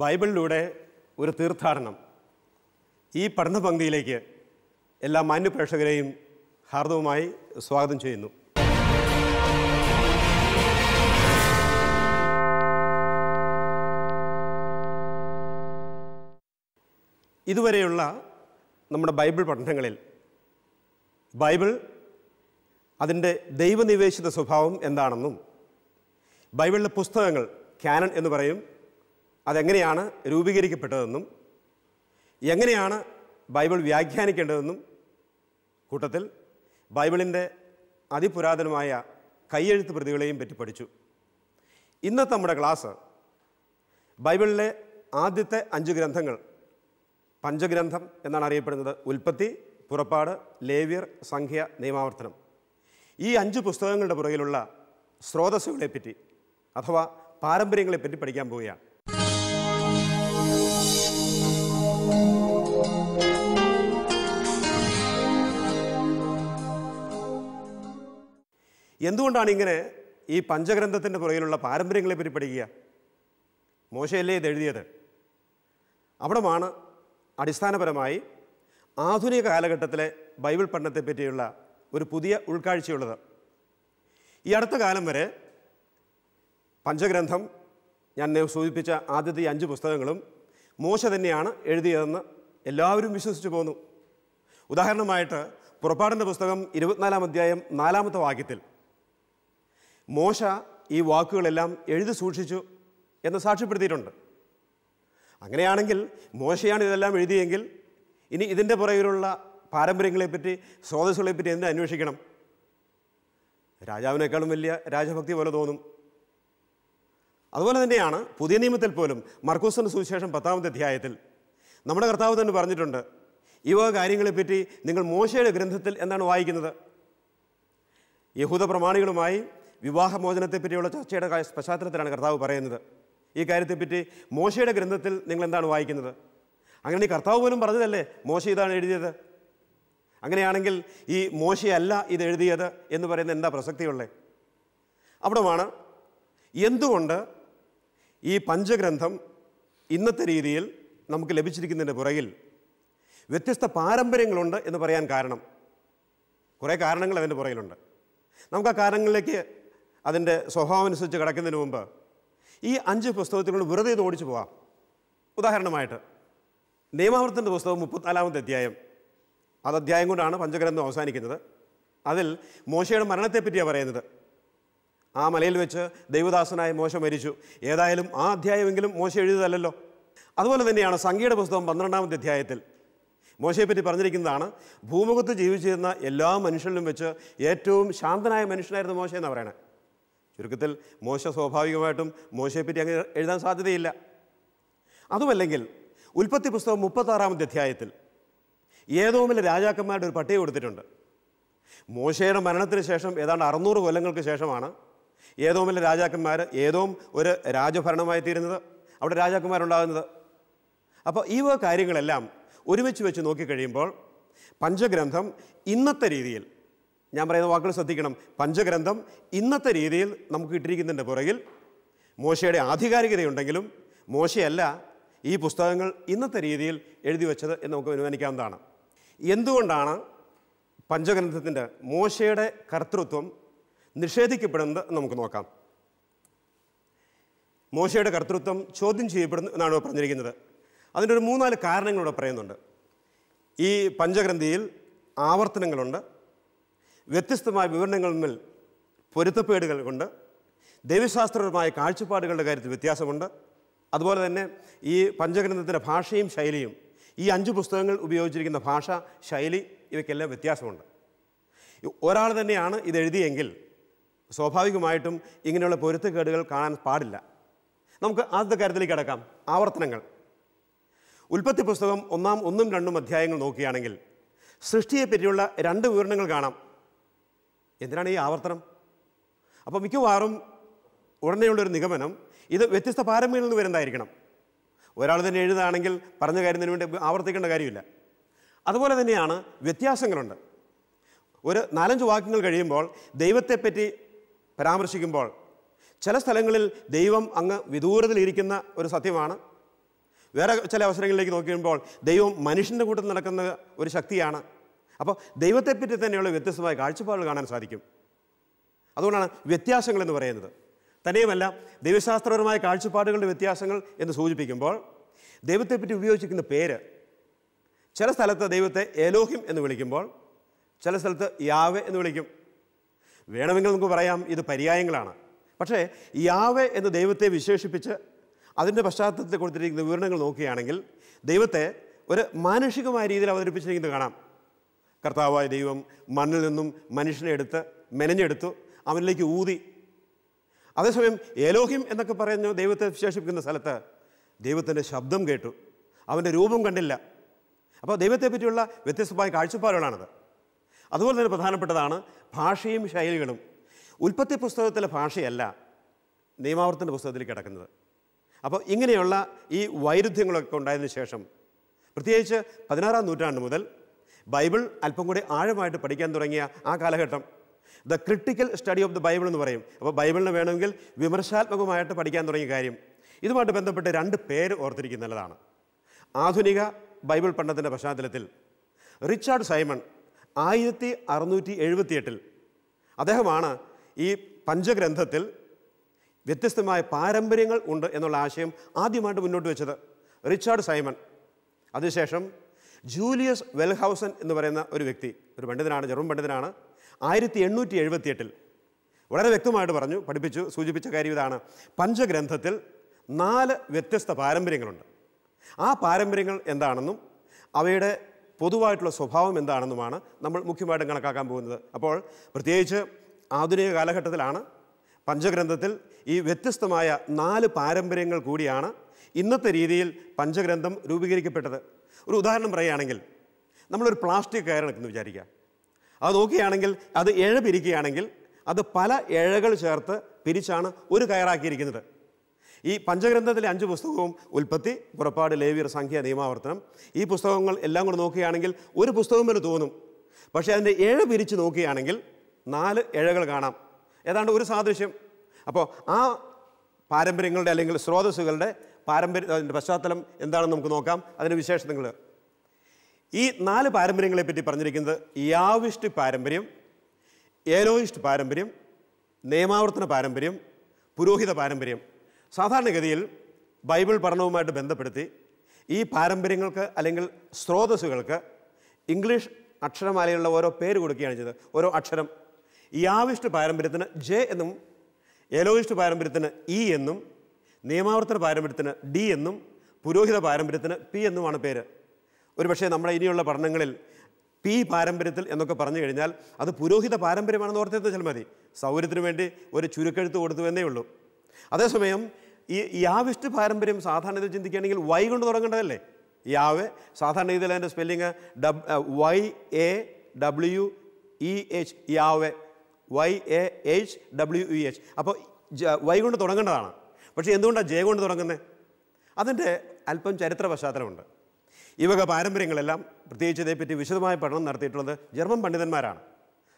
ബൈബിളിലൂടെ ഒരു തീർത്ഥാടനം ഈ പഠന പങ്ക്തിയിലേക്ക് എല്ലാ മാന്യപ്രേക്ഷകരെയും ഹാർദവുമായി സ്വാഗതം ചെയ്യുന്നു ഇതുവരെയുള്ള നമ്മുടെ ബൈബിൾ പഠനങ്ങളിൽ ബൈബിൾ അതിൻ്റെ ദൈവനിവേശിത സ്വഭാവം എന്താണെന്നും ബൈബിളിലെ പുസ്തകങ്ങൾ ക്യാനൺ എന്ന് പറയും അതെങ്ങനെയാണ് രൂപീകരിക്കപ്പെട്ടതെന്നും എങ്ങനെയാണ് ബൈബിൾ വ്യാഖ്യാനിക്കേണ്ടതെന്നും കൂട്ടത്തിൽ ബൈബിളിൻ്റെ അതിപുരാതനമായ കൈയെഴുത്ത് പ്രതികളെയും പറ്റി പഠിച്ചു ഇന്നത്തെ നമ്മുടെ ക്ലാസ് ബൈബിളിലെ ആദ്യത്തെ അഞ്ച് ഗ്രന്ഥങ്ങൾ പഞ്ചഗ്രന്ഥം എന്നാണ് അറിയപ്പെടുന്നത് ഉൽപ്പത്തി പുറപ്പാട് ലേവ്യർ സംഖ്യ നിയമാവർത്തനം ഈ അഞ്ച് പുസ്തകങ്ങളുടെ പുറകിലുള്ള സ്രോതസ്സുകളെപ്പറ്റി അഥവാ പാരമ്പര്യങ്ങളെപ്പറ്റി പഠിക്കാൻ പോവുകയാണ് എന്തുകൊണ്ടാണ് ഇങ്ങനെ ഈ പഞ്ചഗ്രന്ഥത്തിൻ്റെ പുറകിലുള്ള പാരമ്പര്യങ്ങളെ പറ്റി പഠിക്കുക മോശയല്ലേ ഇത് എഴുതിയത് അവിടമാണ് അടിസ്ഥാനപരമായി ആധുനിക കാലഘട്ടത്തിലെ ബൈബിൾ പഠനത്തെ പറ്റിയുള്ള ഒരു പുതിയ ഉൾക്കാഴ്ചയുള്ളത് ഈ അടുത്ത കാലം വരെ പഞ്ചഗ്രന്ഥം ഞാൻ സൂചിപ്പിച്ച ആദ്യത്തെ അഞ്ച് പുസ്തകങ്ങളും മോശ തന്നെയാണ് എഴുതിയതെന്ന് എല്ലാവരും വിശ്വസിച്ചു പോന്നു ഉദാഹരണമായിട്ട് പുറപ്പാടിൻ്റെ പുസ്തകം ഇരുപത്തിനാലാം അധ്യായം നാലാമത്തെ വാക്യത്തിൽ മോശ ഈ വാക്കുകളെല്ലാം എഴുതി സൂക്ഷിച്ചു എന്ന് സാക്ഷ്യപ്പെടുത്തിയിട്ടുണ്ട് അങ്ങനെയാണെങ്കിൽ മോശയാണ് ഇതെല്ലാം എഴുതിയെങ്കിൽ ഇനി ഇതിൻ്റെ പുറകിലുള്ള പാരമ്പര്യങ്ങളെപ്പറ്റി സ്രോതസ്സുകളെപ്പറ്റി എന്ത് അന്വേഷിക്കണം രാജാവിനേക്കാളും വലിയ രാജഭക്തി പോലെ തോന്നും അതുപോലെ തന്നെയാണ് പുതിയ നിയമത്തിൽ പോലും മർക്കൂസിൻ്റെ സുവിശേഷം പത്താമത്തെ അധ്യായത്തിൽ നമ്മുടെ കർത്താവ് തന്നെ പറഞ്ഞിട്ടുണ്ട് ഈ വക കാര്യങ്ങളെപ്പറ്റി നിങ്ങൾ മോശയുടെ ഗ്രന്ഥത്തിൽ എന്നാണ് വായിക്കുന്നത് യഹൂദ പ്രമാണികളുമായി വിവാഹമോചനത്തെപ്പറ്റിയുള്ള ചർച്ചയുടെ പശ്ചാത്തലത്തിലാണ് കർത്താവ് പറയുന്നത് ഈ കാര്യത്തെപ്പറ്റി മോശയുടെ ഗ്രന്ഥത്തിൽ നിങ്ങൾ എന്താണ് വായിക്കുന്നത് അങ്ങനെ ഈ കർത്താവ് പോലും പറഞ്ഞതല്ലേ മോശ ഇതാണ് എഴുതിയത് അങ്ങനെയാണെങ്കിൽ ഈ മോശയല്ല ഇത് എഴുതിയത് എന്ന് പറയുന്ന എന്താ പ്രസക്തിയുള്ളത് അവിടമാണ് എന്തുകൊണ്ട് ഈ പഞ്ചഗ്രന്ഥം ഇന്നത്തെ രീതിയിൽ നമുക്ക് ലഭിച്ചിരിക്കുന്നതിൻ്റെ പുറകിൽ വ്യത്യസ്ത പാരമ്പര്യങ്ങളുണ്ട് എന്ന് പറയാൻ കാരണം കുറേ കാരണങ്ങൾ അതിൻ്റെ പുറകിലുണ്ട് നമുക്ക് ആ കാരണങ്ങളിലേക്ക് അതിൻ്റെ സ്വഭാവമനുസരിച്ച് കിടക്കുന്നതിന് മുമ്പ് ഈ അഞ്ച് പുസ്തകത്തിനോട് വെറുതെ ഇത് ഓടിച്ചു പോവാം ഉദാഹരണമായിട്ട് നിയമാവൃത്തിൻ്റെ പുസ്തകം മുപ്പത്തിനാലാമത്തെ അധ്യായം അത് അധ്യായം കൊണ്ടാണ് പഞ്ചഗ്രന്ഥം അവസാനിക്കുന്നത് അതിൽ മോശയുടെ മരണത്തെപ്പറ്റിയാണ് പറയുന്നത് ആ മലയിൽ വെച്ച് ദൈവദാസനായ മോശ മരിച്ചു ഏതായാലും ആ അധ്യായമെങ്കിലും മോശ എഴുതിയതല്ലോ അതുപോലെ തന്നെയാണ് സംഖ്യയുടെ പുസ്തകം പന്ത്രണ്ടാമത്തെ അധ്യായത്തിൽ മോശയെപ്പറ്റി പറഞ്ഞിരിക്കുന്നതാണ് ഭൂമുഖത്ത് ജീവിച്ചിരുന്ന എല്ലാ മനുഷ്യരിലും വെച്ച് ഏറ്റവും ശാന്തനായ മനുഷ്യനായിരുന്നു മോശ എന്നാണ് പറയുന്നത് ചുരുക്കത്തിൽ മോശ സ്വാഭാവികമായിട്ടും മോശയെപ്പറ്റി അങ്ങനെ എഴുതാൻ സാധ്യതയില്ല അതുമല്ലെങ്കിൽ ഉൽപ്പത്തി പുസ്തകം മുപ്പത്താറാമത്തെ അധ്യായത്തിൽ ഏതോമിലെ രാജാക്കന്മാരുടെ ഒരു പട്ടിക കൊടുത്തിട്ടുണ്ട് മോശയുടെ മരണത്തിന് ശേഷം ഏതാണ്ട് അറുന്നൂറ് കൊല്ലങ്ങൾക്ക് ശേഷമാണ് ഏതോമിലെ രാജാക്കന്മാർ ഏതോം ഒരു രാജഭരണമായി തീരുന്നത് അവിടെ രാജാക്കന്മാരുണ്ടാകുന്നത് അപ്പോൾ ഈ വക കാര്യങ്ങളെല്ലാം ഒരുമിച്ച് വെച്ച് നോക്കിക്കഴിയുമ്പോൾ പഞ്ചഗ്രന്ഥം ഇന്നത്തെ രീതിയിൽ ഞാൻ പറയുന്ന വാക്കുകൾ ശ്രദ്ധിക്കണം പഞ്ചഗ്രന്ഥം ഇന്നത്തെ രീതിയിൽ നമുക്ക് കിട്ടിയിരിക്കുന്നതിൻ്റെ പുറകിൽ മോശയുടെ ആധികാരികതയുണ്ടെങ്കിലും മോശയല്ല ഈ പുസ്തകങ്ങൾ ഇന്നത്തെ രീതിയിൽ എഴുതി വെച്ചത് എന്ന് നമുക്ക് അനുമാനിക്കാവുന്നതാണ് എന്തുകൊണ്ടാണ് പഞ്ചഗ്രന്ഥത്തിൻ്റെ മോശയുടെ കർത്തൃത്വം നിഷേധിക്കപ്പെടുന്നത് നമുക്ക് നോക്കാം മോശയുടെ കർത്തൃത്വം ചോദ്യം ചെയ്യപ്പെടുന്നു എന്നാണ് പറഞ്ഞിരിക്കുന്നത് അതിൻ്റെ ഒരു മൂന്നാല് കാരണങ്ങളിവിടെ പറയുന്നുണ്ട് ഈ പഞ്ചഗ്രന്ഥിയിൽ ആവർത്തനങ്ങളുണ്ട് വ്യത്യസ്തമായ വിവരണങ്ങളിൽ പൊരുത്തപ്പേടുകൾ കൊണ്ട് ദൈവശാസ്ത്രപരമായ കാഴ്ചപ്പാടുകളുടെ കാര്യത്തിൽ വ്യത്യാസമുണ്ട് അതുപോലെ തന്നെ ഈ പഞ്ചഗ്രന്ഥത്തിൻ്റെ ഭാഷയും ശൈലിയും ഈ അഞ്ച് പുസ്തകങ്ങൾ ഉപയോഗിച്ചിരിക്കുന്ന ഭാഷ ശൈലി ഇവയ്ക്കെല്ലാം വ്യത്യാസമുണ്ട് ഒരാൾ തന്നെയാണ് ഇതെഴുതിയെങ്കിൽ സ്വാഭാവികമായിട്ടും ഇങ്ങനെയുള്ള പൊരുത്തക്കേടുകൾ കാണാൻ പാടില്ല നമുക്ക് ആദ്യത്തെ കാര്യത്തിലേക്ക് അടക്കാം ആവർത്തനങ്ങൾ ഉൽപ്പത്തി പുസ്തകം ഒന്നാം ഒന്നും രണ്ടും അധ്യായങ്ങൾ നോക്കുകയാണെങ്കിൽ സൃഷ്ടിയെപ്പറ്റിയുള്ള രണ്ട് വിവരണങ്ങൾ കാണാം എന്തിനാണ് ഈ ആവർത്തനം അപ്പോൾ മിക്കവാറും ഉടനെയുള്ളൊരു നിഗമനം ഇത് വ്യത്യസ്ത പാരമ്പര്യങ്ങളിൽ നിന്ന് വരുന്നതായിരിക്കണം ഒരാൾ തന്നെ എഴുതുകയാണെങ്കിൽ പറഞ്ഞ തന്നെ വേണ്ടി ആവർത്തിക്കേണ്ട കാര്യമില്ല അതുപോലെ തന്നെയാണ് വ്യത്യാസങ്ങളുണ്ട് ഒരു നാലഞ്ച് വാക്യങ്ങൾ കഴിയുമ്പോൾ ദൈവത്തെപ്പറ്റി പരാമർശിക്കുമ്പോൾ ചില സ്ഥലങ്ങളിൽ ദൈവം അങ്ങ് വിദൂരത്തിലിരിക്കുന്ന ഒരു സത്യമാണ് വേറെ ചില അവസരങ്ങളിലേക്ക് നോക്കി ദൈവം മനുഷ്യൻ്റെ കൂട്ടത്തിൽ നടക്കുന്ന ഒരു ശക്തിയാണ് അപ്പോൾ ദൈവത്തെപ്പറ്റി തന്നെയുള്ള വ്യത്യസ്തമായ കാഴ്ചപ്പാടുകൾ കാണാൻ സാധിക്കും അതുകൊണ്ടാണ് വ്യത്യാസങ്ങൾ എന്ന് പറയുന്നത് തന്നെയുമല്ല ദൈവശാസ്ത്രപരമായ കാഴ്ചപ്പാടുകളുടെ വ്യത്യാസങ്ങൾ എന്ന് സൂചിപ്പിക്കുമ്പോൾ ദൈവത്തെപ്പറ്റി ഉപയോഗിച്ചിരിക്കുന്ന പേര് ചില സ്ഥലത്ത് ദൈവത്തെ ഏലോഹിം എന്ന് വിളിക്കുമ്പോൾ ചില സ്ഥലത്ത് യാവെ എന്ന് വിളിക്കും വേണമെങ്കിൽ നമുക്ക് പറയാം ഇത് പര്യായങ്ങളാണ് പക്ഷേ യാവെ എന്ന് ദൈവത്തെ വിശേഷിപ്പിച്ച് അതിൻ്റെ പശ്ചാത്തലത്തിൽ കൊടുത്തിരിക്കുന്ന വിവരണങ്ങൾ നോക്കുകയാണെങ്കിൽ ദൈവത്തെ ഒരു മാനുഷികമായ രീതിയിൽ അവതരിപ്പിച്ചിരിക്കുന്നത് കാണാം കർത്താവായ ദൈവം മണ്ണിൽ നിന്നും മനുഷ്യനെ എടുത്ത് മെനഞ്ഞെടുത്തു അവനിലേക്ക് ഊതി അതേസമയം ഏലോഹിം എന്നൊക്കെ പറയുന്ന ദൈവത്തെ വിശേഷിപ്പിക്കുന്ന സ്ഥലത്ത് ദൈവത്തിൻ്റെ ശബ്ദം കേട്ടു അവൻ്റെ രൂപം കണ്ടില്ല അപ്പോൾ ദൈവത്തെ പറ്റിയുള്ള വ്യത്യസ്തമായ കാഴ്ചപ്പാടുകളാണത് അതുപോലെ തന്നെ പ്രധാനപ്പെട്ടതാണ് ഭാഷയും ശൈലികളും ഉൽപ്പത്തി പുസ്തകത്തിലെ ഭാഷയല്ല നിയമാവർത്തിൻ്റെ പുസ്തകത്തിൽ കിടക്കുന്നത് അപ്പോൾ ഇങ്ങനെയുള്ള ഈ വൈരുദ്ധ്യങ്ങളൊക്കെ ഉണ്ടായതിനു ശേഷം പ്രത്യേകിച്ച് പതിനാറാം നൂറ്റാണ്ട് മുതൽ ബൈബിൾ അല്പം കൂടി ആഴമായിട്ട് പഠിക്കാൻ തുടങ്ങിയ ആ കാലഘട്ടം the critical study of the Bible എന്ന് പറയും അപ്പോൾ ബൈബിളിന് വേണമെങ്കിൽ വിമർശാത്മകമായിട്ട് പഠിക്കാൻ തുടങ്ങിയ കാര്യം ഇതുമായിട്ട് ബന്ധപ്പെട്ട് രണ്ട് പേര് ഓർത്തിരിക്കുന്നതാണ് ആധുനിക ബൈബിൾ പഠനത്തിൻ്റെ പശ്ചാത്തലത്തിൽ റിച്ചാർഡ് സൈമൺ ആയിരത്തി അറുന്നൂറ്റി എഴുപത്തിയെട്ടിൽ അദ്ദേഹമാണ് ഈ പഞ്ചഗ്രന്ഥത്തിൽ വ്യത്യസ്തമായ പാരമ്പര്യങ്ങൾ ഉണ്ട് എന്നുള്ള ആശയം ആദ്യമായിട്ട് മുന്നോട്ട് വെച്ചത് റിച്ചാർഡ് സൈമൺ അതിനുശേഷം ജൂലിയസ് വെൽഹൗസൻ എന്ന് പറയുന്ന ഒരു വ്യക്തി ഒരു പണ്ഡിതനാണ് ജർമ്മൻ പണ്ഡിതനാണ് ആയിരത്തി എണ്ണൂറ്റി എഴുപത്തിയെട്ടിൽ വളരെ വ്യക്തമായിട്ട് പറഞ്ഞു പഠിപ്പിച്ചു സൂചിപ്പിച്ച കാര്യം ഇതാണ് പഞ്ചഗ്രന്ഥത്തിൽ നാല് വ്യത്യസ്ത പാരമ്പര്യങ്ങളുണ്ട് ആ പാരമ്പര്യങ്ങൾ എന്താണെന്നും അവയുടെ പൊതുവായിട്ടുള്ള സ്വഭാവം എന്താണെന്നുമാണ് നമ്മൾ മുഖ്യമായിട്ടും കണക്കാക്കാൻ പോകുന്നത് അപ്പോൾ പ്രത്യേകിച്ച് ആധുനിക കാലഘട്ടത്തിലാണ് പഞ്ചഗ്രന്ഥത്തിൽ ഈ വ്യത്യസ്തമായ നാല് പാരമ്പര്യങ്ങൾ കൂടിയാണ് ഇന്നത്തെ രീതിയിൽ പഞ്ചഗ്രന്ഥം രൂപീകരിക്കപ്പെട്ടത് ഒരു ഉദാഹരണം പറയുകയാണെങ്കിൽ നമ്മളൊരു പ്ലാസ്റ്റിക് കയറിണക്കെന്ന് വിചാരിക്കുക അത് നോക്കുകയാണെങ്കിൽ അത് ഇഴ പിരിക്കുകയാണെങ്കിൽ അത് പല ഇഴകൾ ചേർത്ത് പിരിച്ചാണ് ഒരു കയറാക്കിയിരിക്കുന്നത് ഈ പഞ്ചഗ്രന്ഥത്തിലെ അഞ്ച് പുസ്തകവും ഉൽപ്പത്തി പുറപ്പാട് ലേവിയർ സംഖ്യ നിയമാവർത്തനം ഈ പുസ്തകങ്ങൾ എല്ലാം കൂടെ നോക്കുകയാണെങ്കിൽ ഒരു പുസ്തകം വരെ തോന്നും പക്ഷേ അതിൻ്റെ ഇഴ പിരിച്ച് നോക്കുകയാണെങ്കിൽ നാല് ഇഴകൾ കാണാം ഏതാണ്ട് ഒരു സാദൃശ്യം അപ്പോൾ ആ പാരമ്പര്യങ്ങളുടെ അല്ലെങ്കിൽ സ്രോതസ്സുകളുടെ പാരമ്പര്യ അതിൻ്റെ പശ്ചാത്തലം എന്താണെന്ന് നമുക്ക് നോക്കാം അതിൻ്റെ വിശേഷതകൾ ഈ നാല് പാരമ്പര്യങ്ങളെ പറ്റി പറഞ്ഞിരിക്കുന്നത് യാവിഷ്ട് പാരമ്പര്യം ഏലോയിസ്റ്റ് പാരമ്പര്യം നിയമാവർത്തന പാരമ്പര്യം പുരോഹിത പാരമ്പര്യം സാധാരണഗതിയിൽ ബൈബിൾ പഠനവുമായിട്ട് ബന്ധപ്പെടുത്തി ഈ പാരമ്പര്യങ്ങൾക്ക് അല്ലെങ്കിൽ സ്രോതസ്സുകൾക്ക് ഇംഗ്ലീഷ് അക്ഷരമാലയുള്ള ഓരോ പേര് കൊടുക്കുകയാണ് ചെയ്തത് ഓരോ അക്ഷരം യാവിഷ്ട് പാരമ്പര്യത്തിന് ജെ എന്നും ഏലോയിസ്റ്റ് പാരമ്പര്യത്തിന് ഇ എന്നും നിയമാവർത്തന പാരമ്പര്യത്തിന് ഡി എന്നും പുരോഹിത പാരമ്പര്യത്തിന് പി എന്നുമാണ് പേര് ഒരുപക്ഷെ നമ്മുടെ ഇനിയുള്ള പഠനങ്ങളിൽ പി പാരമ്പര്യത്തിൽ എന്നൊക്കെ പറഞ്ഞു കഴിഞ്ഞാൽ അത് പുരോഹിത പാരമ്പര്യമാണെന്ന് ഓർത്തെന്ന് വെച്ചാൽ മതി സൗകര്യത്തിന് വേണ്ടി ഒരു ചുരുക്കെഴുത്ത് കൊടുത്തു എന്നേ ഉള്ളൂ അതേസമയം ഈ യാവിഷ്ട് പാരമ്പര്യം സാധാരണ ഇത് ചിന്തിക്കുകയാണെങ്കിൽ വൈ കൊണ്ട് തുടങ്ങേണ്ടതല്ലേ യാവ് സാധാരണ രീതിയിൽ അതിൻ്റെ സ്പെല്ലിങ് ഡബ് Y A W E H Yahweh Y A H W E H അപ്പോൾ വൈ കൊണ്ട് തുടങ്ങേണ്ടതാണ് പക്ഷേ എന്തുകൊണ്ടാണ് ജയ കൊണ്ട് തുടങ്ങുന്നത് അതിൻ്റെ അല്പം ചരിത്ര പശ്ചാത്തലമുണ്ട് ഈ വക പാരമ്പര്യങ്ങളെല്ലാം പ്രത്യേകിച്ച് ഇതേപ്പറ്റി വിശദമായ പഠനം നടത്തിയിട്ടുള്ളത് ജർമ്മൻ പണ്ഡിതന്മാരാണ്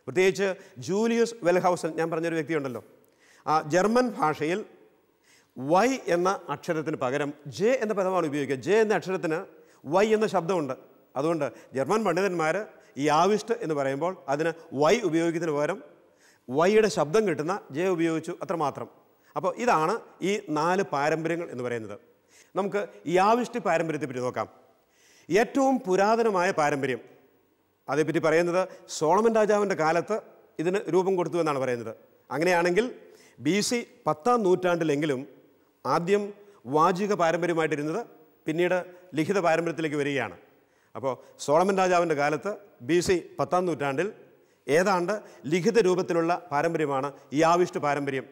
പ്രത്യേകിച്ച് ജൂലിയസ് വെൽഹൗസൻ ഞാൻ പറഞ്ഞൊരു വ്യക്തിയുണ്ടല്ലോ ആ ജർമ്മൻ ഭാഷയിൽ വൈ എന്ന അക്ഷരത്തിന് പകരം ജെ എന്ന പദമാണ് ഉപയോഗിക്കുക ജെ എന്ന അക്ഷരത്തിന് വൈ എന്ന ശബ്ദമുണ്ട് അതുകൊണ്ട് ജർമ്മൻ പണ്ഡിതന്മാർ ഈ ആവിഷ്ട് എന്ന് പറയുമ്പോൾ അതിന് വൈ ഉപയോഗിക്കുന്നതിന് പകരം വൈയുടെ ശബ്ദം കിട്ടുന്ന ജെ ഉപയോഗിച്ചു അത്രമാത്രം അപ്പോൾ ഇതാണ് ഈ നാല് പാരമ്പര്യങ്ങൾ എന്ന് പറയുന്നത് നമുക്ക് യാവിഷ്ടി പറ്റി നോക്കാം ഏറ്റവും പുരാതനമായ പാരമ്പര്യം അതേപ്പറ്റി പറയുന്നത് സോളമൻ രാജാവിൻ്റെ കാലത്ത് ഇതിന് രൂപം കൊടുത്തു എന്നാണ് പറയുന്നത് അങ്ങനെയാണെങ്കിൽ ബി സി പത്താം നൂറ്റാണ്ടിലെങ്കിലും ആദ്യം വാചിക പാരമ്പര്യമായിട്ടിരുന്നത് പിന്നീട് ലിഖിത പാരമ്പര്യത്തിലേക്ക് വരികയാണ് അപ്പോൾ സോളമൻ രാജാവിൻ്റെ കാലത്ത് ബി സി പത്താം നൂറ്റാണ്ടിൽ ഏതാണ്ട് ലിഖിത രൂപത്തിലുള്ള പാരമ്പര്യമാണ് ഈ ആവിഷ്ട പാരമ്പര്യം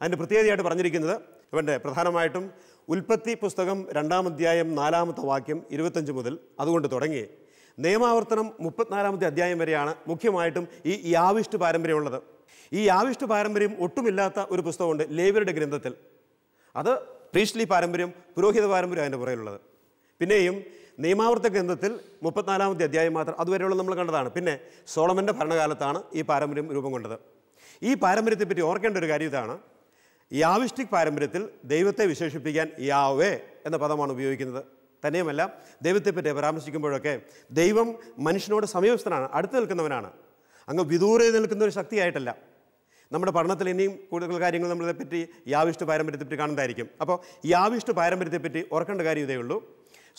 അതിൻ്റെ പ്രത്യേകതയായിട്ട് പറഞ്ഞിരിക്കുന്നത് ഇവൻ്റെ പ്രധാനമായിട്ടും ഉൽപ്പത്തി പുസ്തകം രണ്ടാമധ്യായം നാലാമത്തെ വാക്യം ഇരുപത്തഞ്ച് മുതൽ അതുകൊണ്ട് തുടങ്ങി നിയമാവർത്തനം മുപ്പത്തിനാലാമത്തെ അധ്യായം വരെയാണ് മുഖ്യമായിട്ടും ഈ യാവിഷ്ട് പാരമ്പര്യമുള്ളത് ഈ യാവിഷ്ട് പാരമ്പര്യം ഒട്ടുമില്ലാത്ത ഒരു പുസ്തകമുണ്ട് ലേവരുടെ ഗ്രന്ഥത്തിൽ അത് പ്രീഷ്ലി പാരമ്പര്യം പുരോഹിത പാരമ്പര്യം അതിൻ്റെ പുറകിലുള്ളത് പിന്നെയും നിയമാവർത്ത ഗ്രന്ഥത്തിൽ മുപ്പത്തിനാലാമത്തെ അധ്യായം മാത്രം അതുവരെയുള്ള നമ്മൾ കണ്ടതാണ് പിന്നെ സോളമൻ്റെ ഭരണകാലത്താണ് ഈ പാരമ്പര്യം രൂപം കൊണ്ടത് ഈ പാരമ്പര്യത്തെപ്പറ്റി ഓർക്കേണ്ട ഒരു കാര്യം ഇതാണ് ഈ ആവിഷ്ടിക് പാരമ്പര്യത്തിൽ ദൈവത്തെ വിശേഷിപ്പിക്കാൻ യാവേ എന്ന പദമാണ് ഉപയോഗിക്കുന്നത് തന്നെയുമല്ല ദൈവത്തെപ്പറ്റി പരാമർശിക്കുമ്പോഴൊക്കെ ദൈവം മനുഷ്യനോട് സമീപസ്ഥനാണ് അടുത്ത് നിൽക്കുന്നവനാണ് അങ്ങ് വിദൂരെ നിൽക്കുന്ന ഒരു ശക്തിയായിട്ടല്ല നമ്മുടെ പഠനത്തിൽ ഇനിയും കൂടുതൽ കാര്യങ്ങൾ നമ്മളെപ്പറ്റി യാവിഷ്ട് പാരമ്പര്യത്തെപ്പറ്റി കാണുന്നതായിരിക്കും അപ്പോൾ യാവിഷ്ട് പാരമ്പര്യത്തെപ്പറ്റി ഓർക്കേണ്ട കാര്യം ഇതേ ഉള്ളൂ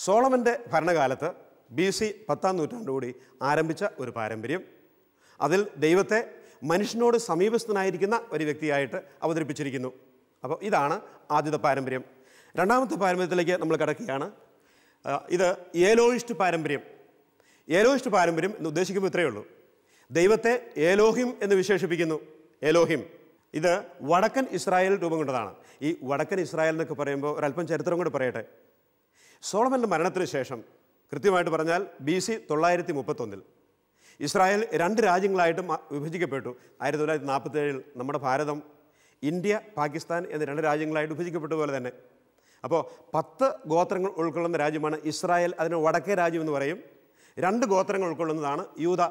സോളമൻ്റെ ഭരണകാലത്ത് ബി സി പത്താം നൂറ്റാണ്ടുകൂടി ആരംഭിച്ച ഒരു പാരമ്പര്യം അതിൽ ദൈവത്തെ മനുഷ്യനോട് സമീപസ്ഥനായിരിക്കുന്ന ഒരു വ്യക്തിയായിട്ട് അവതരിപ്പിച്ചിരിക്കുന്നു അപ്പോൾ ഇതാണ് ആദ്യത്തെ പാരമ്പര്യം രണ്ടാമത്തെ പാരമ്പര്യത്തിലേക്ക് നമ്മൾ കിടക്കുകയാണ് ഇത് ഏലോയിസ്റ്റ് പാരമ്പര്യം ഏലോയിസ്റ്റ് പാരമ്പര്യം എന്ന് ഉദ്ദേശിക്കുമ്പോൾ ഇത്രയേ ഉള്ളൂ ദൈവത്തെ ഏലോഹിം എന്ന് വിശേഷിപ്പിക്കുന്നു ഏലോഹിം ഇത് വടക്കൻ ഇസ്രായേൽ രൂപം കൊണ്ടതാണ് ഈ വടക്കൻ ഇസ്രായേൽ എന്നൊക്കെ പറയുമ്പോൾ ഒരല്പം ചരിത്രം കൂടി പറയട്ടെ സോളമൻ്റെ മരണത്തിന് ശേഷം കൃത്യമായിട്ട് പറഞ്ഞാൽ ബി സി തൊള്ളായിരത്തി മുപ്പത്തൊന്നിൽ ഇസ്രായേൽ രണ്ട് രാജ്യങ്ങളായിട്ട് വിഭജിക്കപ്പെട്ടു ആയിരത്തി തൊള്ളായിരത്തി നാൽപ്പത്തേഴിൽ നമ്മുടെ ഭാരതം ഇന്ത്യ പാകിസ്ഥാൻ എന്ന രണ്ട് രാജ്യങ്ങളായിട്ട് വിഭജിക്കപ്പെട്ട പോലെ തന്നെ അപ്പോൾ പത്ത് ഗോത്രങ്ങൾ ഉൾക്കൊള്ളുന്ന രാജ്യമാണ് ഇസ്രായേൽ അതിന് വടക്കേ രാജ്യം എന്ന് പറയും രണ്ട് ഗോത്രങ്ങൾ ഉൾക്കൊള്ളുന്നതാണ് യൂത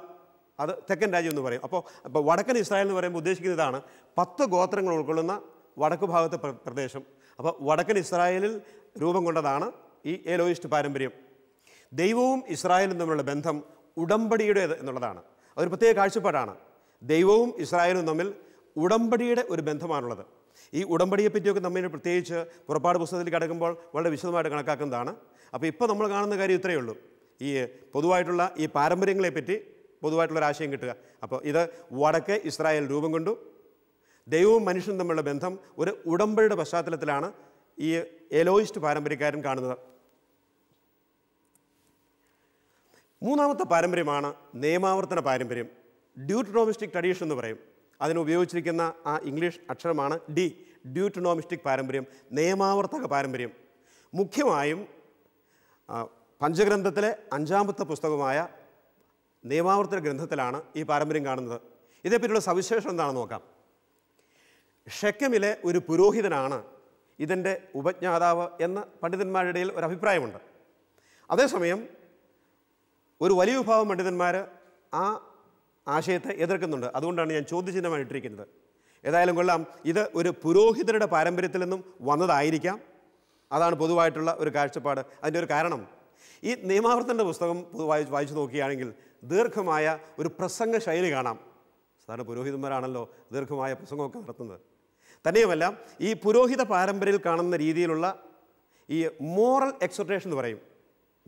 അത് തെക്കൻ രാജ്യം എന്ന് പറയും അപ്പോൾ അപ്പോൾ വടക്കൻ ഇസ്രായേൽ എന്ന് പറയുമ്പോൾ ഉദ്ദേശിക്കുന്നത് ഇതാണ് പത്ത് ഗോത്രങ്ങൾ ഉൾക്കൊള്ളുന്ന വടക്ക് ഭാഗത്തെ പ്രദേശം അപ്പോൾ വടക്കൻ ഇസ്രായേലിൽ രൂപം കൊണ്ടതാണ് ഈ ഏലോയിസ്റ്റ് പാരമ്പര്യം ദൈവവും ഇസ്രായേലും തമ്മിലുള്ള ബന്ധം ഉടമ്പടിയുടേത് എന്നുള്ളതാണ് അതൊരു പ്രത്യേക കാഴ്ചപ്പാടാണ് ദൈവവും ഇസ്രായേലും തമ്മിൽ ഉടമ്പടിയുടെ ഒരു ബന്ധമാണുള്ളത് ഈ ഉടമ്പടിയെ പറ്റിയൊക്കെ നമ്മൾ പ്രത്യേകിച്ച് പുറപ്പാട് പുസ്തകത്തിൽ കിടക്കുമ്പോൾ വളരെ വിശദമായിട്ട് കണക്കാക്കുന്നതാണ് അപ്പോൾ ഇപ്പോൾ നമ്മൾ കാണുന്ന കാര്യം ഇത്രയേ ഉള്ളൂ ഈ പൊതുവായിട്ടുള്ള ഈ പാരമ്പര്യങ്ങളെ പറ്റി പൊതുവായിട്ടുള്ള ആശയം കിട്ടുക അപ്പോൾ ഇത് വടക്കേ ഇസ്രായേൽ രൂപം കൊണ്ടു ദൈവവും മനുഷ്യനും തമ്മിലുള്ള ബന്ധം ഒരു ഉടമ്പടിയുടെ പശ്ചാത്തലത്തിലാണ് ഈ എലോയിസ്റ്റ് പാരമ്പര്യക്കാരൻ കാണുന്നത് മൂന്നാമത്തെ പാരമ്പര്യമാണ് നിയമാവർത്തന പാരമ്പര്യം ഡ്യൂട്ടണോമിസ്റ്റിക് ട്രഡീഷൻ എന്ന് പറയും അതിനുപയോഗിച്ചിരിക്കുന്ന ആ ഇംഗ്ലീഷ് അക്ഷരമാണ് ഡി ഡ്യൂട്ടണോമിസ്റ്റിക് പാരമ്പര്യം നിയമാവർത്തക പാരമ്പര്യം മുഖ്യമായും പഞ്ചഗ്രന്ഥത്തിലെ അഞ്ചാമത്തെ പുസ്തകമായ നിയമാവർത്തന ഗ്രന്ഥത്തിലാണ് ഈ പാരമ്പര്യം കാണുന്നത് ഇതേപ്പറ്റിയുള്ള സവിശേഷം എന്താണെന്ന് നോക്കാം ഷെക്കമിലെ ഒരു പുരോഹിതനാണ് ഇതിൻ്റെ ഉപജ്ഞാതാവ് എന്ന് പണ്ഡിതന്മാരുടെ ഇടയിൽ ഒരു അഭിപ്രായമുണ്ട് അതേസമയം ഒരു വലിയ വിഭാഗം പണ്ഡിതന്മാർ ആ ആശയത്തെ എതിർക്കുന്നുണ്ട് അതുകൊണ്ടാണ് ഞാൻ ചോദ്യചിഹ്നമായിട്ടിരിക്കുന്നത് ഏതായാലും കൊള്ളാം ഇത് ഒരു പുരോഹിതരുടെ പാരമ്പര്യത്തിൽ നിന്നും വന്നതായിരിക്കാം അതാണ് പൊതുവായിട്ടുള്ള ഒരു കാഴ്ചപ്പാട് അതിൻ്റെ ഒരു കാരണം ഈ നിയമാവർത്തൻ്റെ പുസ്തകം പൊതുവായി വായിച്ചു നോക്കുകയാണെങ്കിൽ ദീർഘമായ ഒരു പ്രസംഗ ശൈലി കാണാം സാധാരണ പുരോഹിതന്മാരാണല്ലോ ദീർഘമായ പ്രസംഗമൊക്കെ നടത്തുന്നത് തന്നെയുമല്ല ഈ പുരോഹിത പാരമ്പര്യയിൽ കാണുന്ന രീതിയിലുള്ള ഈ മോറൽ എക്സർട്ടേഷൻ എന്ന് പറയും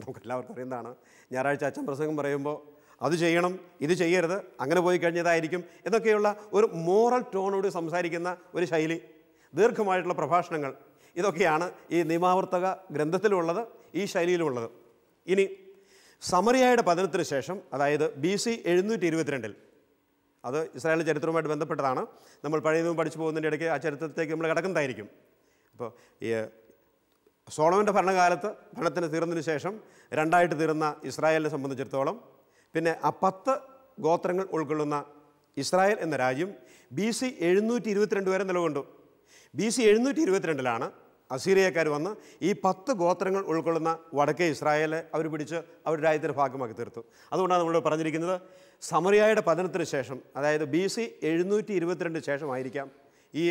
നമുക്കെല്ലാവർക്കും അറിയുന്നതാണ് ഞായറാഴ്ച അച്ഛൻ പ്രസംഗം പറയുമ്പോൾ അത് ചെയ്യണം ഇത് ചെയ്യരുത് അങ്ങനെ പോയി കഴിഞ്ഞതായിരിക്കും എന്നൊക്കെയുള്ള ഒരു മോറൽ ടോണോട് സംസാരിക്കുന്ന ഒരു ശൈലി ദീർഘമായിട്ടുള്ള പ്രഭാഷണങ്ങൾ ഇതൊക്കെയാണ് ഈ നിയമാവർത്തക ഗ്രന്ഥത്തിലുള്ളത് ഈ ശൈലിയിലുമുള്ളത് ഇനി സമറിയായുടെ പതനത്തിന് ശേഷം അതായത് ബി സി എഴുന്നൂറ്റി ഇരുപത്തിരണ്ടിൽ അത് ഇസ്രായേൽ ചരിത്രവുമായിട്ട് ബന്ധപ്പെട്ടതാണ് നമ്മൾ പഴയ പഠിച്ചു പോകുന്നതിൻ്റെ ഇടയ്ക്ക് ആ ചരിത്രത്തിലേക്ക് നമ്മൾ കിടക്കുന്നതായിരിക്കും അപ്പോൾ ഈ സോളമൻ്റെ ഭരണകാലത്ത് ഭരണത്തിന് തീർന്നതിന് ശേഷം രണ്ടായിട്ട് തീർന്ന ഇസ്രായേലിനെ സംബന്ധിച്ചിടത്തോളം പിന്നെ ആ പത്ത് ഗോത്രങ്ങൾ ഉൾക്കൊള്ളുന്ന ഇസ്രായേൽ എന്ന രാജ്യം ബി സി എഴുന്നൂറ്റി ഇരുപത്തിരണ്ട് വരെ നിലകൊണ്ടു ബി സി എഴുന്നൂറ്റി ഇരുപത്തിരണ്ടിലാണ് അസീറിയക്കാർ വന്ന് ഈ പത്ത് ഗോത്രങ്ങൾ ഉൾക്കൊള്ളുന്ന വടക്കേ ഇസ്രായേലെ അവർ പിടിച്ച് അവർ രാജ്യത്തിൻ്റെ ഭാഗമാക്കി തീർത്തു അതുകൊണ്ടാണ് നമ്മൾ പറഞ്ഞിരിക്കുന്നത് സമറിയായുടെ പതനത്തിന് ശേഷം അതായത് ബി സി എഴുന്നൂറ്റി ഇരുപത്തിരണ്ട് ശേഷമായിരിക്കാം ഈ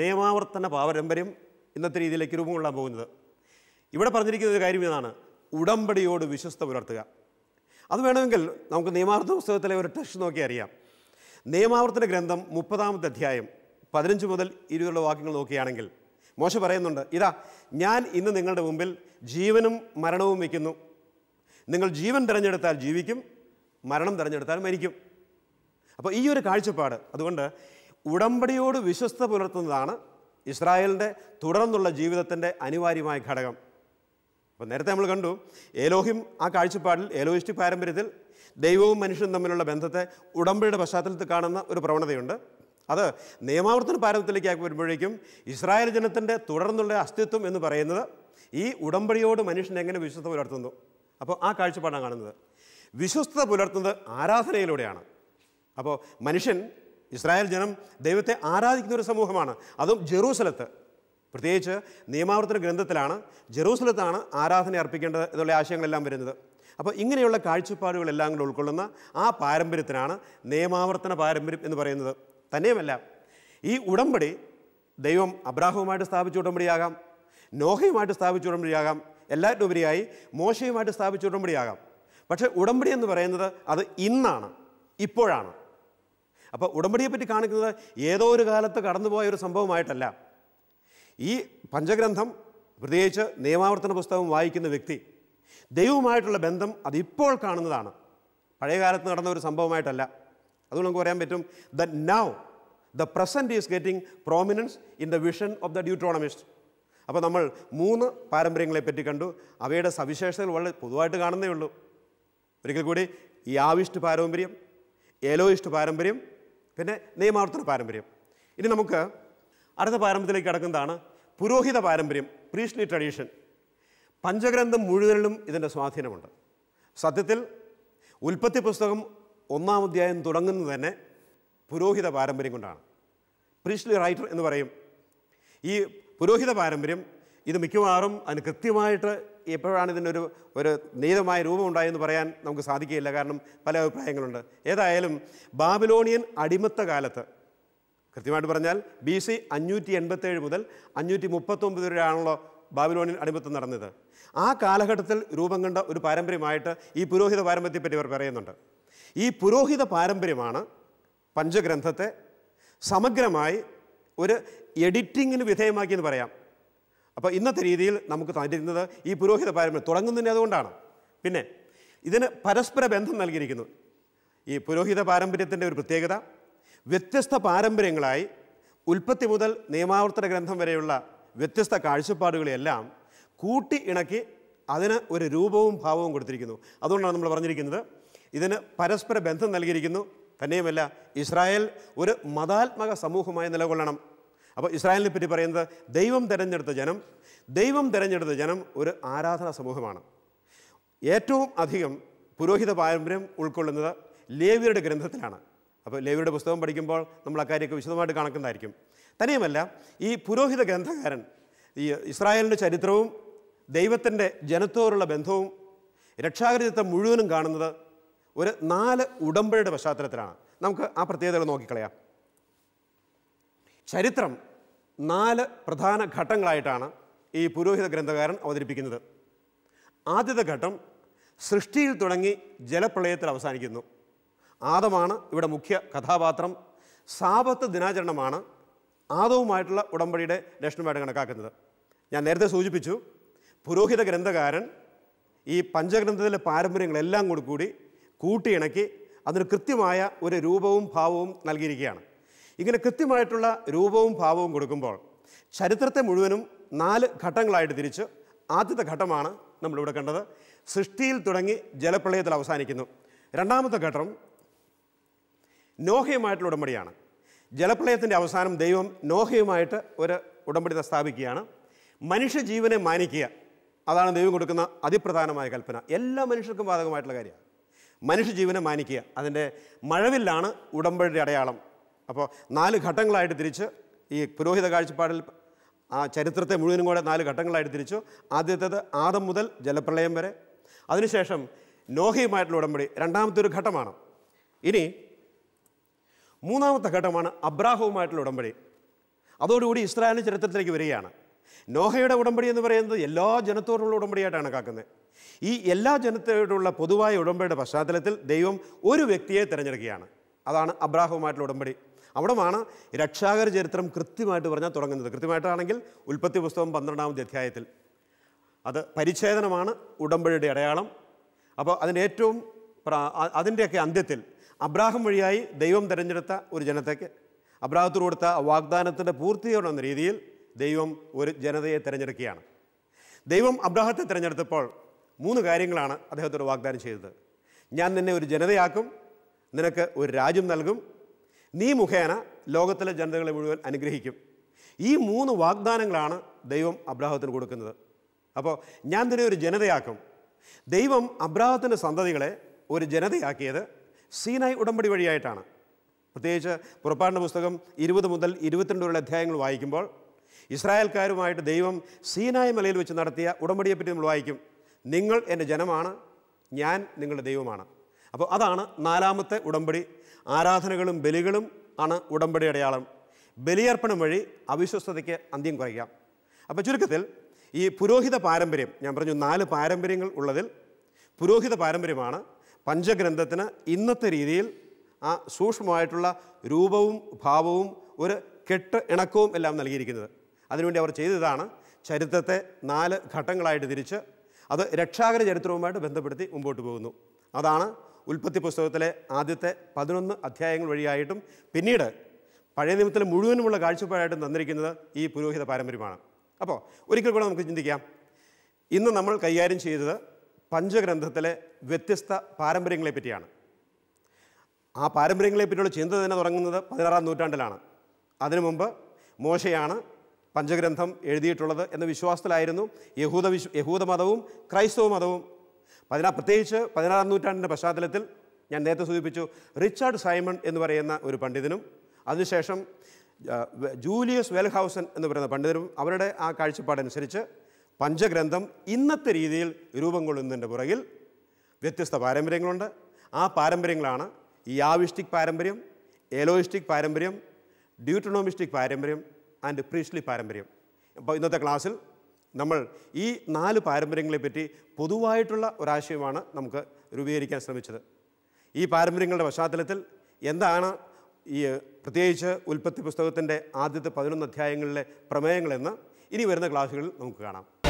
നിയമാവർത്തന പാരമ്പര്യം ഇന്നത്തെ രീതിയിലേക്ക് രൂപം കൊള്ളാൻ പോകുന്നത് ഇവിടെ പറഞ്ഞിരിക്കുന്ന ഒരു കാര്യം ഇതാണ് ഉടമ്പടിയോട് വിശ്വസ്ത പുലർത്തുക അത് വേണമെങ്കിൽ നമുക്ക് നിയമാവർത്തന പുസ്തകത്തിലെ ഒരു ടെക്സ്റ്റ് നോക്കി അറിയാം നിയമാവർത്തന ഗ്രന്ഥം മുപ്പതാമത്തെ അധ്യായം പതിനഞ്ച് മുതൽ ഇരുപതുള്ള വാക്യങ്ങൾ നോക്കുകയാണെങ്കിൽ മോശ പറയുന്നുണ്ട് ഇതാ ഞാൻ ഇന്ന് നിങ്ങളുടെ മുമ്പിൽ ജീവനും മരണവും വയ്ക്കുന്നു നിങ്ങൾ ജീവൻ തിരഞ്ഞെടുത്താൽ ജീവിക്കും മരണം തിരഞ്ഞെടുത്താൽ മരിക്കും അപ്പോൾ ഈ ഒരു കാഴ്ചപ്പാട് അതുകൊണ്ട് ഉടമ്പടിയോട് വിശ്വസ്ത പുലർത്തുന്നതാണ് ഇസ്രായേലിൻ്റെ തുടർന്നുള്ള ജീവിതത്തിൻ്റെ അനിവാര്യമായ ഘടകം അപ്പോൾ നേരത്തെ നമ്മൾ കണ്ടു ഏലോഹിം ആ കാഴ്ചപ്പാടിൽ ഏലോയിസ്റ്റിക് പാരമ്പര്യത്തിൽ ദൈവവും മനുഷ്യനും തമ്മിലുള്ള ബന്ധത്തെ ഉടമ്പടിയുടെ പശ്ചാത്തലത്തിൽ കാണുന്ന ഒരു പ്രവണതയുണ്ട് അത് നിയമാവർത്തന പാരമ്പര്യത്തിലേക്ക് വരുമ്പോഴേക്കും ഇസ്രായേൽ ജനത്തിൻ്റെ തുടർന്നുള്ള അസ്തിത്വം എന്ന് പറയുന്നത് ഈ ഉടമ്പടിയോട് മനുഷ്യൻ എങ്ങനെ വിശ്വസ്ത പുലർത്തുന്നു അപ്പോൾ ആ കാഴ്ചപ്പാടാണ് കാണുന്നത് വിശ്വസ്ത പുലർത്തുന്നത് ആരാധനയിലൂടെയാണ് അപ്പോൾ മനുഷ്യൻ ഇസ്രായേൽ ജനം ദൈവത്തെ ആരാധിക്കുന്ന ഒരു സമൂഹമാണ് അതും ജെറൂസലത്ത് പ്രത്യേകിച്ച് നിയമാവർത്തന ഗ്രന്ഥത്തിലാണ് ജെറൂസലത്താണ് ആരാധന അർപ്പിക്കേണ്ടത് എന്നുള്ള ആശയങ്ങളെല്ലാം വരുന്നത് അപ്പോൾ ഇങ്ങനെയുള്ള കാഴ്ചപ്പാടുകളെല്ലാം കൂടെ ഉൾക്കൊള്ളുന്ന ആ പാരമ്പര്യത്തിനാണ് നിയമാവർത്തന പാരമ്പര്യം എന്ന് പറയുന്നത് തന്നെയുമല്ല ഈ ഉടമ്പടി ദൈവം അബ്രാഹവുമായിട്ട് സ്ഥാപിച്ച ഉടമ്പടിയാകാം നോഹയുമായിട്ട് സ്ഥാപിച്ച ഉടമ്പടിയാകാം എല്ലാറ്റിനും ഉപരിയായി മോശയുമായിട്ട് സ്ഥാപിച്ച ഉടമ്പടിയാകാം പക്ഷേ ഉടമ്പടി എന്ന് പറയുന്നത് അത് ഇന്നാണ് ഇപ്പോഴാണ് അപ്പോൾ ഉടമ്പടിയെപ്പറ്റി കാണിക്കുന്നത് ഏതോ ഒരു കാലത്ത് കടന്നുപോയ ഒരു സംഭവമായിട്ടല്ല ഈ പഞ്ചഗ്രന്ഥം പ്രത്യേകിച്ച് നിയമാവർത്തന പുസ്തകം വായിക്കുന്ന വ്യക്തി ദൈവവുമായിട്ടുള്ള ബന്ധം അതിപ്പോൾ കാണുന്നതാണ് പഴയകാലത്ത് നടന്ന ഒരു സംഭവമായിട്ടല്ല അതുകൊണ്ട് നമുക്ക് പറയാൻ പറ്റും the now the present is getting prominence in the vision of the deuteronomist അപ്പോൾ നമ്മൾ മൂന്ന് പാരമ്പര്യങ്ങളെ പറ്റി കണ്ടു അവയുടെ സവിശേഷതകൾ വളരെ പൊതുവായിട്ട് കാണുന്നേ ഉള്ളൂ ഒരിക്കൽ കൂടി ഈ ആവിഷ്ട് പാരമ്പര്യം ഏലോയിസ്റ്റ് പാരമ്പര്യം പിന്നെ നിയമാർത്ഥന പാരമ്പര്യം ഇനി നമുക്ക് അടുത്ത പാരമ്പര്യത്തിലേക്ക് കിടക്കുന്നതാണ് പുരോഹിത പാരമ്പര്യം പ്രീഷ്ലി ട്രഡീഷൻ പഞ്ചഗ്രന്ഥം മുഴുവനിലും ഇതിൻ്റെ സ്വാധീനമുണ്ട് സത്യത്തിൽ ഉൽപ്പത്തി പുസ്തകം ഒന്നാം അധ്യായം തുടങ്ങുന്നത് തന്നെ പുരോഹിത പാരമ്പര്യം കൊണ്ടാണ് പ്രീഷ്ലി റൈറ്റർ എന്ന് പറയും ഈ പുരോഹിത പാരമ്പര്യം ഇത് മിക്കവാറും അതിന് കൃത്യമായിട്ട് എപ്പോഴാണ് ഇതിനൊരു ഒരു നിയതമായ രൂപമുണ്ടായെന്ന് പറയാൻ നമുക്ക് സാധിക്കുകയില്ല കാരണം പല അഭിപ്രായങ്ങളുണ്ട് ഏതായാലും ബാബിലോണിയൻ അടിമത്ത കാലത്ത് കൃത്യമായിട്ട് പറഞ്ഞാൽ ബി സി അഞ്ഞൂറ്റി എൺപത്തേഴ് മുതൽ അഞ്ഞൂറ്റി മുപ്പത്തൊമ്പത് വരെയാണല്ലോ ബാബിലോണിൻ അടിമത്തം നടന്നത് ആ കാലഘട്ടത്തിൽ രൂപം കണ്ട ഒരു പാരമ്പര്യമായിട്ട് ഈ പുരോഹിത പാരമ്പര്യത്തെപ്പറ്റി അവർ പറയുന്നുണ്ട് ഈ പുരോഹിത പാരമ്പര്യമാണ് പഞ്ചഗ്രന്ഥത്തെ സമഗ്രമായി ഒരു എഡിറ്റിങ്ങിന് വിധേയമാക്കിയെന്ന് പറയാം അപ്പോൾ ഇന്നത്തെ രീതിയിൽ നമുക്ക് തന്നിരുന്നത് ഈ പുരോഹിത പാരമ്പര്യം തുടങ്ങുന്നതിന് അതുകൊണ്ടാണ് പിന്നെ ഇതിന് പരസ്പര ബന്ധം നൽകിയിരിക്കുന്നു ഈ പുരോഹിത പാരമ്പര്യത്തിൻ്റെ ഒരു പ്രത്യേകത വ്യത്യസ്ത പാരമ്പര്യങ്ങളായി ഉൽപ്പത്തി മുതൽ നിയമാവർത്തന ഗ്രന്ഥം വരെയുള്ള വ്യത്യസ്ത കാഴ്ചപ്പാടുകളെല്ലാം കൂട്ടി ഇണക്കി അതിന് ഒരു രൂപവും ഭാവവും കൊടുത്തിരിക്കുന്നു അതുകൊണ്ടാണ് നമ്മൾ പറഞ്ഞിരിക്കുന്നത് ഇതിന് പരസ്പര ബന്ധം നൽകിയിരിക്കുന്നു തന്നെയുമല്ല ഇസ്രായേൽ ഒരു മതാത്മക സമൂഹമായി നിലകൊള്ളണം അപ്പോൾ ഇസ്രായേലിനെ പറ്റി പറയുന്നത് ദൈവം തിരഞ്ഞെടുത്ത ജനം ദൈവം തിരഞ്ഞെടുത്ത ജനം ഒരു ആരാധന സമൂഹമാണ് ഏറ്റവും അധികം പുരോഹിത പാരമ്പര്യം ഉൾക്കൊള്ളുന്നത് ലേവിയുടെ ഗ്രന്ഥത്തിലാണ് അപ്പോൾ ലേവിയുടെ പുസ്തകം പഠിക്കുമ്പോൾ നമ്മൾ അക്കാര്യമൊക്കെ വിശദമായിട്ട് കണക്കുന്നതായിരിക്കും തനിയുമല്ല ഈ പുരോഹിത ഗ്രന്ഥകാരൻ ഈ ഇസ്രായേലിൻ്റെ ചരിത്രവും ദൈവത്തിൻ്റെ ജനത്തോടുള്ള ബന്ധവും രക്ഷാകരിതത്തെ മുഴുവനും കാണുന്നത് ഒരു നാല് ഉടമ്പടിയുടെ പശ്ചാത്തലത്തിലാണ് നമുക്ക് ആ പ്രത്യേകതകൾ നോക്കിക്കളയാം ചരിത്രം നാല് പ്രധാന ഘട്ടങ്ങളായിട്ടാണ് ഈ പുരോഹിത ഗ്രന്ഥകാരൻ അവതരിപ്പിക്കുന്നത് ആദ്യത്തെ ഘട്ടം സൃഷ്ടിയിൽ തുടങ്ങി ജലപ്രളയത്തിൽ അവസാനിക്കുന്നു ആദമാണ് ഇവിടെ മുഖ്യ കഥാപാത്രം സാപത്ത് ദിനാചരണമാണ് ആദവുമായിട്ടുള്ള ഉടമ്പടിയുടെ ലക്ഷണമായിട്ട് കണക്കാക്കുന്നത് ഞാൻ നേരത്തെ സൂചിപ്പിച്ചു പുരോഹിത ഗ്രന്ഥകാരൻ ഈ പഞ്ചഗ്രന്ഥത്തിലെ പാരമ്പര്യങ്ങളെല്ലാം കൂടി കൂടി കൂട്ടിയിണക്കി അതിന് കൃത്യമായ ഒരു രൂപവും ഭാവവും നൽകിയിരിക്കുകയാണ് ഇങ്ങനെ കൃത്യമായിട്ടുള്ള രൂപവും ഭാവവും കൊടുക്കുമ്പോൾ ചരിത്രത്തെ മുഴുവനും നാല് ഘട്ടങ്ങളായിട്ട് തിരിച്ച് ആദ്യത്തെ ഘട്ടമാണ് നമ്മളിവിടെ കണ്ടത് സൃഷ്ടിയിൽ തുടങ്ങി ജലപ്രളയത്തിൽ അവസാനിക്കുന്നു രണ്ടാമത്തെ ഘട്ടം നോഹയുമായിട്ടുള്ള ഉടമ്പടിയാണ് ജലപ്രളയത്തിൻ്റെ അവസാനം ദൈവം നോഹയുമായിട്ട് ഒരു ഉടമ്പടി സ്ഥാപിക്കുകയാണ് മനുഷ്യജീവനെ മാനിക്കുക അതാണ് ദൈവം കൊടുക്കുന്ന അതിപ്രധാനമായ കൽപ്പന എല്ലാ മനുഷ്യർക്കും ബാധകമായിട്ടുള്ള കാര്യമാണ് മനുഷ്യജീവനെ മാനിക്കുക അതിൻ്റെ മഴവില്ലാണ് ഉടമ്പടിയുടെ അടയാളം അപ്പോൾ നാല് ഘട്ടങ്ങളായിട്ട് തിരിച്ച് ഈ പുരോഹിത കാഴ്ചപ്പാടിൽ ആ ചരിത്രത്തെ മുഴുവനും കൂടെ നാല് ഘട്ടങ്ങളായിട്ട് തിരിച്ചു ആദ്യത്തേത് ആദം മുതൽ ജലപ്രളയം വരെ അതിനുശേഷം നോഹയുമായിട്ടുള്ള ഉടമ്പടി രണ്ടാമത്തെ ഒരു ഘട്ടമാണ് ഇനി മൂന്നാമത്തെ ഘട്ടമാണ് അബ്രാഹവുമായിട്ടുള്ള ഉടമ്പടി അതോടുകൂടി ഇസ്രായേലിൻ്റെ ചരിത്രത്തിലേക്ക് വരികയാണ് നോഹയുടെ ഉടമ്പടി എന്ന് പറയുന്നത് എല്ലാ ജനത്തോടുള്ള ഉടമ്പടിയായിട്ടാണ് കണക്കാക്കുന്നത് ഈ എല്ലാ ജനത്തോടുള്ള പൊതുവായ ഉടമ്പടിയുടെ പശ്ചാത്തലത്തിൽ ദൈവം ഒരു വ്യക്തിയെ തിരഞ്ഞെടുക്കുകയാണ് അതാണ് അബ്രാഹവുമായിട്ടുള്ള ഉടമ്പടി അവിടമാണ് രക്ഷാകര ചരിത്രം കൃത്യമായിട്ട് പറഞ്ഞാൽ തുടങ്ങുന്നത് കൃത്യമായിട്ടാണെങ്കിൽ ഉൽപ്പത്തി പുസ്തകം പന്ത്രണ്ടാമത്തെ അധ്യായത്തിൽ അത് പരിച്ഛേദനമാണ് ഉടമ്പടിയുടെ അടയാളം അപ്പോൾ അതിൻ്റെ ഏറ്റവും അതിൻ്റെയൊക്കെ അന്ത്യത്തിൽ അബ്രാഹം വഴിയായി ദൈവം തിരഞ്ഞെടുത്ത ഒരു ജനതയ്ക്ക് അബ്രാഹത്തിൽ കൊടുത്ത വാഗ്ദാനത്തിൻ്റെ പൂർത്തീകരണം എന്ന രീതിയിൽ ദൈവം ഒരു ജനതയെ തിരഞ്ഞെടുക്കുകയാണ് ദൈവം അബ്രാഹത്തെ തിരഞ്ഞെടുത്തപ്പോൾ മൂന്ന് കാര്യങ്ങളാണ് അദ്ദേഹത്തോട് വാഗ്ദാനം ചെയ്തത് ഞാൻ നിന്നെ ഒരു ജനതയാക്കും നിനക്ക് ഒരു രാജ്യം നൽകും നീ മുഖേന ലോകത്തിലെ ജനതകളെ മുഴുവൻ അനുഗ്രഹിക്കും ഈ മൂന്ന് വാഗ്ദാനങ്ങളാണ് ദൈവം അബ്രാഹത്തിന് കൊടുക്കുന്നത് അപ്പോൾ ഞാൻ നിന്നെ ഒരു ജനതയാക്കും ദൈവം അബ്രാഹത്തിൻ്റെ സന്തതികളെ ഒരു ജനതയാക്കിയത് സീനായി ഉടമ്പടി വഴിയായിട്ടാണ് പ്രത്യേകിച്ച് പുറപ്പാടിൻ്റെ പുസ്തകം ഇരുപത് മുതൽ ഇരുപത്തിരണ്ട് വരെയുള്ള അധ്യായങ്ങൾ വായിക്കുമ്പോൾ ഇസ്രായേൽക്കാരുമായിട്ട് ദൈവം സീനായ മലയിൽ വെച്ച് നടത്തിയ ഉടമ്പടിയെപ്പറ്റി നമ്മൾ വായിക്കും നിങ്ങൾ എൻ്റെ ജനമാണ് ഞാൻ നിങ്ങളുടെ ദൈവമാണ് അപ്പോൾ അതാണ് നാലാമത്തെ ഉടമ്പടി ആരാധനകളും ബലികളും ആണ് ഉടമ്പടി അടയാളം ബലിയർപ്പണം വഴി അവിശ്വസ്തതയ്ക്ക് അന്ത്യം കുറയ്ക്കാം അപ്പോൾ ചുരുക്കത്തിൽ ഈ പുരോഹിത പാരമ്പര്യം ഞാൻ പറഞ്ഞു നാല് പാരമ്പര്യങ്ങൾ ഉള്ളതിൽ പുരോഹിത പാരമ്പര്യമാണ് പഞ്ചഗ്രന്ഥത്തിന് ഇന്നത്തെ രീതിയിൽ ആ സൂക്ഷ്മമായിട്ടുള്ള രൂപവും ഭാവവും ഒരു കെട്ട് ഇണക്കവും എല്ലാം നൽകിയിരിക്കുന്നത് അതിനുവേണ്ടി അവർ ചെയ്തതാണ് ചരിത്രത്തെ നാല് ഘട്ടങ്ങളായിട്ട് തിരിച്ച് അത് രക്ഷാകര ചരിത്രവുമായിട്ട് ബന്ധപ്പെടുത്തി മുമ്പോട്ട് പോകുന്നു അതാണ് ഉൽപ്പത്തി പുസ്തകത്തിലെ ആദ്യത്തെ പതിനൊന്ന് അധ്യായങ്ങൾ വഴിയായിട്ടും പിന്നീട് പഴയ നിയമത്തിലെ മുഴുവനുമുള്ള കാഴ്ചപ്പാടായിട്ടും തന്നിരിക്കുന്നത് ഈ പുരോഹിത പാരമ്പര്യമാണ് അപ്പോൾ ഒരിക്കൽ കൂടെ നമുക്ക് ചിന്തിക്കാം ഇന്ന് നമ്മൾ കൈകാര്യം ചെയ്തത് പഞ്ചഗ്രന്ഥത്തിലെ വ്യത്യസ്ത പാരമ്പര്യങ്ങളെ പറ്റിയാണ് ആ പാരമ്പര്യങ്ങളെ ചിന്ത തന്നെ തുടങ്ങുന്നത് പതിനാറാം നൂറ്റാണ്ടിലാണ് അതിനു മുമ്പ് മോശയാണ് പഞ്ചഗ്രന്ഥം എഴുതിയിട്ടുള്ളത് എന്ന വിശ്വാസത്തിലായിരുന്നു യഹൂദ വിശ് യഹൂദ മതവും ക്രൈസ്തവ മതവും പതിനാ പ്രത്യേകിച്ച് പതിനാറാം നൂറ്റാണ്ടിൻ്റെ പശ്ചാത്തലത്തിൽ ഞാൻ നേരത്തെ സൂചിപ്പിച്ചു റിച്ചാർഡ് സൈമൺ എന്ന് പറയുന്ന ഒരു പണ്ഡിതനും അതിനുശേഷം ജൂലിയസ് വെൽഹൗസൻ എന്ന് പറയുന്ന പണ്ഡിതരും അവരുടെ ആ കാഴ്ചപ്പാടനുസരിച്ച് പഞ്ചഗ്രന്ഥം ഇന്നത്തെ രീതിയിൽ രൂപം കൊള്ളുന്നതിൻ്റെ പുറകിൽ വ്യത്യസ്ത പാരമ്പര്യങ്ങളുണ്ട് ആ പാരമ്പര്യങ്ങളാണ് ഈ ആവിഷ്ടിക് പാരമ്പര്യം എലോയിസ്റ്റിക് പാരമ്പര്യം ഡ്യൂട്ടണോമിസ്റ്റിക് പാരമ്പര്യം ആൻഡ് പ്രീസ്ലി പാരമ്പര്യം അപ്പോൾ ഇന്നത്തെ ക്ലാസ്സിൽ നമ്മൾ ഈ നാല് പാരമ്പര്യങ്ങളെ പറ്റി പൊതുവായിട്ടുള്ള ഒരാശയമാണ് നമുക്ക് രൂപീകരിക്കാൻ ശ്രമിച്ചത് ഈ പാരമ്പര്യങ്ങളുടെ പശ്ചാത്തലത്തിൽ എന്താണ് ഈ പ്രത്യേകിച്ച് ഉൽപ്പത്തി പുസ്തകത്തിൻ്റെ ആദ്യത്തെ പതിനൊന്ന് അധ്യായങ്ങളിലെ പ്രമേയങ്ങളെന്ന് ഇനി വരുന്ന ക്ലാസ്സുകളിൽ നമുക്ക് കാണാം